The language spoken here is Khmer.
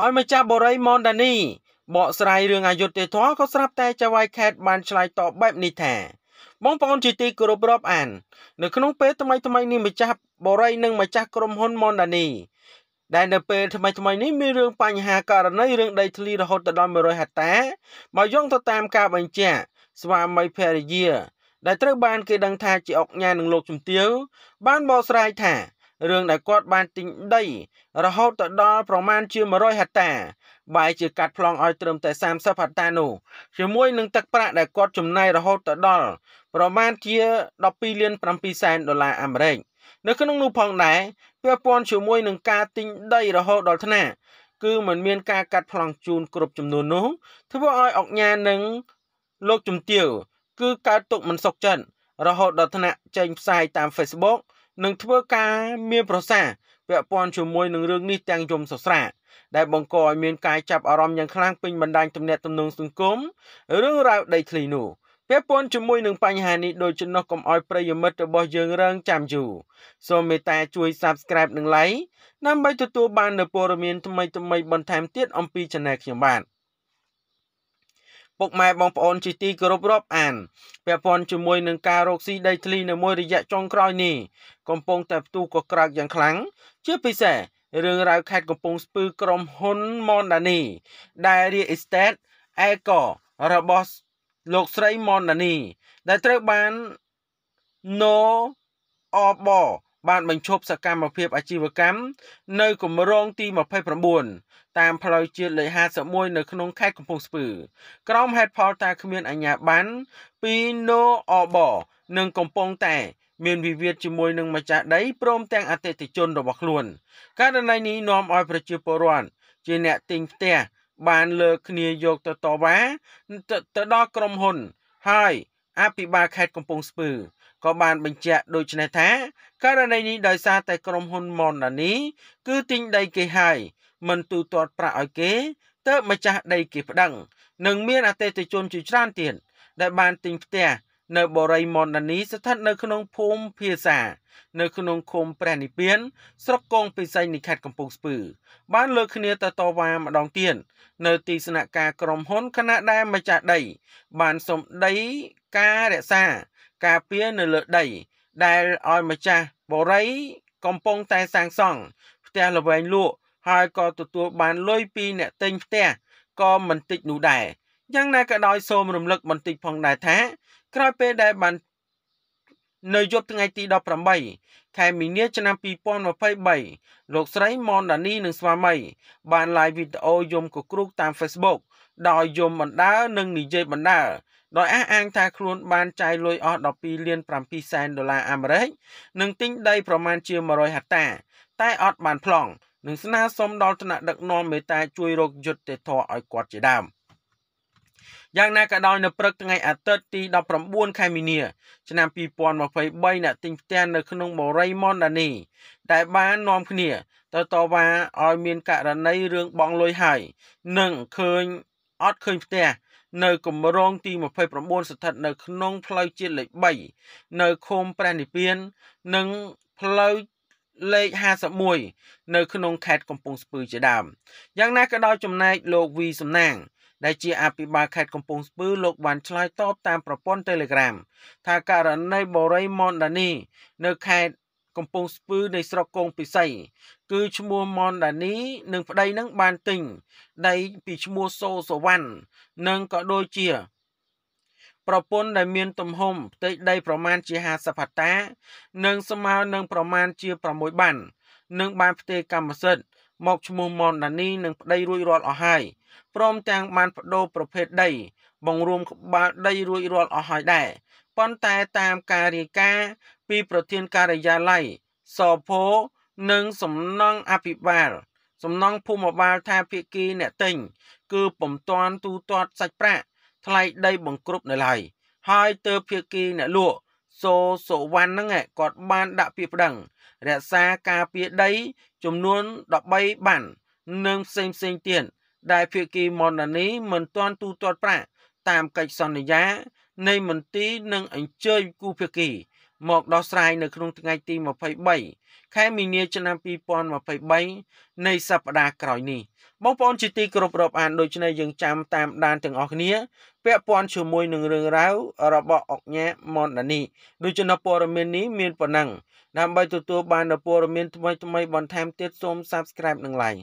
ឲ្យម្ចាស់បរិយមនដានី បកស្រាយរឿងអយុត្តិធម៌ក៏ស្រាប់តែចៅហ្វាយខេតបានឆ្លើយតបបែបនេះថា បងប្អូនជាទីគោរពរាប់អាននៅក្នុងពេលថ្មីថ្មីនេះម្ចាស់បរិយនិងម្ចាស់ក្រុមហ៊ុនមនដានីដែលនៅពេលថ្មីថ្មីនេះមានរឿងបញ្ហាករណីរឿងដីធ្លីរហូតដល់100ហិកតាបើយោងទៅតាមការបញ្ជាក់ស្វាមីភរិយា ដែលត្រូវបានគេដឹងថាជាអុកញ៉ានឹងលោកជំទាវបានបកស្រាយថារឿងដែលគាត់បានទិញដី រហូតទៅដល់ប្រមាណជា100ហិកតាបែរជាកាត់ប្លង់ឲ្យត្រឹមតែ30ហិកតានោះជាមួយនឹងទឹកប្រាក់ដែលគាត់ចំណាយរហូតទៅដល់ប្រមាណជា12លាន7សែនដុល្លារអាមេរិកនៅក្នុងនោះផងដែរពាក់ព័ន្ធជាមួយនឹងការទិញដីរហូតដល់ថ្នាក់គឺมันមានការកាត់ប្លង់ជូនគ្រប់ចំនួននោះ ធ្វើឲ្យអុកញ៉ានិងលោកជំទាវគឺ កើតទុកមិនសុខចិត្តរហូតដល់ថ្នាក់ចេញផ្សាយតាម Facebook នឹងធ្វើការមានប្រសាពាក់ព័ន្ធជាមួយនឹងរឿងនេះទាំងយំសស្រាក់ដែលបង្កឲ្យមានការចាប់អារម្មណ៍យ៉ាងខ្លាំងពេញបណ្ដាញទំនាក់ទំនងសង្គមរឿងរ៉ាវដីធ្លីនោះពាក់ព័ន្ធជាមួយនឹងបញ្ហានេះដូច្នោះកុំឲ្យប្រិយមិត្តរបស់យើងរងចាំយូរសូមមេត្តាជួយ Subscribe និង Like ដើម្បីទទួលបាននូវព័ត៌មានថ្មីៗបន្ថែមទៀតអំពី Channel ខ្ញុំបាទ។ពុកម៉ែបងប្អូនជាទីគោរពរាប់អានពាក់ព័ន្ធជាមួយនឹងការរកស៊ីដីធ្លីនៅមួយរយៈចុងក្រោយនេះកំពុងតែផ្ទុះកក្រើកយ៉ាងខ្លាំងជាពិសេសរឿងរ៉ាវខេត្តកំពង់ស្ពឺក្រុមហ៊ុន Mondani ដែល Real Estate ឯករបស់លោកស្រី Mondani ដែលត្រូវបាន No អបបានបញ្ឈប់សកម្មភាពអាជីវកម្មនៅគម្រោងទី29តាមផ្លូវជាតិលេខ51នៅក្នុងខេត្តកំពង់ស្ពឺ ក្រុមហេតផលតាគ្មានអាជ្ញាប័ណ្ណពីណូអបនិងកំពង់តែមានវិវាទជាមួយនឹងម្ចាស់ដីព្រមទាំងអតិថិជនរបស់ខ្លួន ករណីនេះនាំឲ្យ ប្រជាពលរដ្ឋជាអ្នកទិញផ្ទះបានលើគ្នាយកទៅតវ៉ាទៅដល់ក្រុមហ៊ុនហើយអភិបាលខេត្តកំពង់ស្ពឺក៏បានបញ្ជាក់ដូចនេះថាករណីនេះដោយសារតែក្រុមហ៊ុន Monani គឺទិញដីគេហើយមិនទូទាត់ប្រាក់ឲ្យគេទៅម្ចាស់ដីគេប្តឹងនិងមានអតិថិជនជាច្រើនទៀតដែលបានទិញផ្ទះនៅបរិយមណ្ឌនីស្ថិតនៅក្នុងភូមិភាសា នៅក្នុងឃុំព្រះនិពានស្រុកកងពិសីនៃខេត្តកំពង់ស្ពឺ បានលើកគ្នាទៅតវ៉ាម្ដងទៀតនៅទីស្នាក់ការក្រុមហ៊ុនគណៈដែលម្ចាស់ដី បានសំដីការរក្សាការពារនៅលើដី ដែលឲ្យម្ចាស់បូរីកំពុងតែសាងសង់ផ្ទះល្វែងលក់ហើយក៏ទទួលបានលុយពីអ្នកទិញផ្ទះក៏មិនតិចនោះដែរយ៉ាងណាក៏ដោយ សូមរំលឹក បន្តិចផងដែរថាក្រោយពេលដែលបាននៅយប់ថ្ងៃទី18ខែមីនាឆ្នាំ2023លោកស្រីមនដានីនិងស្វាមី បានឡាយវីដេអូយំកគ្រូកតាម Facebook ដោយយំបណ្ដើនិងនិយាយបណ្ដើដោយអះអាងថាខ្លួនបានចាយលុយអស់12លាន7សែនដុល្លារអាមេរិកនិងទិញដីប្រមាណជា100ហិកតា តែអត់បានប្លង់និងស្នើសុំដល់ថ្នាក់ដឹកនាំមេតាជួយរកយុត្តិធម៌ឲ្យគាត់ជាដើមយ៉ាងណាក៏ដោយនៅព្រឹកថ្ងៃអាទិត្យទី19ខែមីនាឆ្នាំ2023អ្នកទិញផ្ទះនៅក្នុងបូរីម៉ុនដានីដែលបាននាំគ្នាទៅតវ៉ាឲ្យមានករណីរឿងបងលុយហើយនិងឃើញអត់ឃើញផ្ទះនៅគម្រោងទី29ស្ថិតនៅ ក្នុងផ្លូវជាតិលេខ3នៅឃុំព្រះនិព្វាននិងផ្លូវលេខ51នៅក្នុងខេត្តកំពង់ស្ពឺជាដើមយ៉ាងណាក៏ដោយចំណែកលោកវីសំណាង ដែលជាអភិបាលខេត្តកំពង់ស្ពឺលោកបានឆ្លើយតបតាមប្រព័ន្ធ Telegram ថាករណីបូរីម៉ុនដានីនៅខេត្តកំពង់ស្ពឺនៃស្រុកកងពិសី គឺឈ្មោះមនដានី និងប្តីនឹងបានទិញដីពីឈ្មោះសូសវណ្ណនិងក៏ដូចជា ប្រពន្ធដែលមានទំហំផ្ទៃដីប្រមាណជា50ហិកតានិងស្មើនឹងប្រមាណជា6បាននិងបានផ្ទេរកម្មសិទ្ធិមកឈ្មោះមនដានីនិងប្តីរួចរាល់អស់ហើយព្រមទាំងបានបដូរប្រភេទដី បង្រួមក្បាលដីរួចរាល់អស់ហើយដែរប៉ុន្តែតាមការរាយការណ៍ពីប្រធានការិយាល័យសភោនិងសំណង់អភិបាល សំណង់ភូមិបាលថាភិគីអ្នកទិញគឺពំតាន់ទូទាត់សាច់ប្រាក់ថ្លៃដីបង្គ្រប់នៅឡើយហើយទើបភិគីអ្នកលក់សូសុវណ្ណហ្នឹងគាត់បានដាក់ពាក្យប្តឹងរក្សាការពារដីចំនួន13បាន និងផ្សេងផ្សេងទៀតដែលភាគីមននីមិនទាន់ទូទាត់ប្រាក់តាមកិច្ចសន្យា នៃមន្ទីរនិង អញ្ជើញគូភាគីមកដោះស្រាយនៅក្នុងថ្ងៃទី23ខែមីនាឆ្នាំ2023នៃសប្តាហ៍ក្រោយនេះបងប្អូនជាទីគោរពរាប់អានដូច្នេះយើងចាំតាមដានទាំងអស់គ្នា ពាក់ព័ន្ធជាមួយនឹងរឿងរ៉ាវរបស់អុកញ៉ាម៉ុនដានីដូច្នេះព័ត៌មាននេះមានប៉ុណ្ណឹង ដើម្បីទទួលបាននូវព័ត៌មានថ្មីៗបន្ថែមទៀតសូម Subscribe និង Like